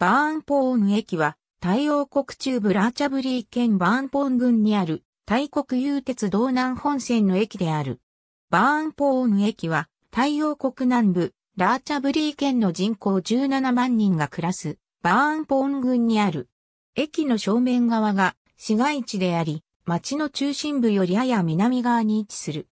バーンポーン駅は、太陽国中部ラーチャブリー県バーンポーン郡にある、大国有鉄道南本線の駅である。バーンポーン駅は、太陽国南部、ラーチャブリー県の人口17万人が暮らす、バーンポーン郡にある。駅の正面側が市街地であり、町の中心部よりやや南側に位置する。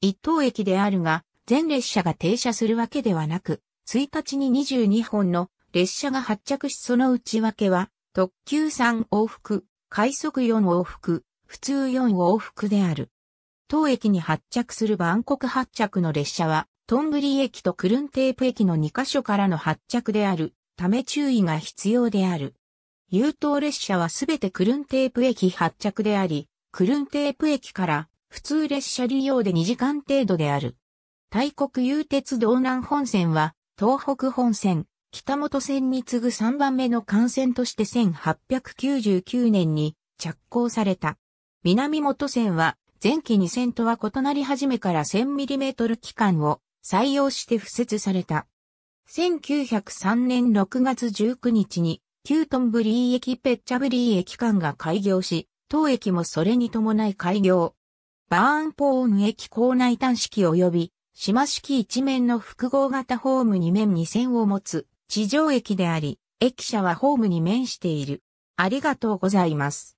一等駅であるが、全列車が停車するわけではなく、1日に22本の列車が発着しその内訳は、特急3往復、快速4往復、普通4往復である。当駅に発着するバンコク発着の列車は、トンブリー駅とクルンテープ駅の2カ所からの発着である、ため注意が必要である。優等列車はすべてクルンテープ駅発着であり、クルンテープ駅から普通列車利用で2時間程度である。大国有鉄道南本線は東北本線、北本線に次ぐ3番目の幹線として1899年に着工された。南本線は前期2線とは異なり始めから 1000mm 機関を採用して付設された。1903年6月19日に旧トンブリー駅ペッチャブリー駅間が開業し、当駅もそれに伴い開業。バーンポーン駅構内端式及び島式一面の複合型ホーム2面2線を持つ地上駅であり、駅舎はホームに面している。ありがとうございます。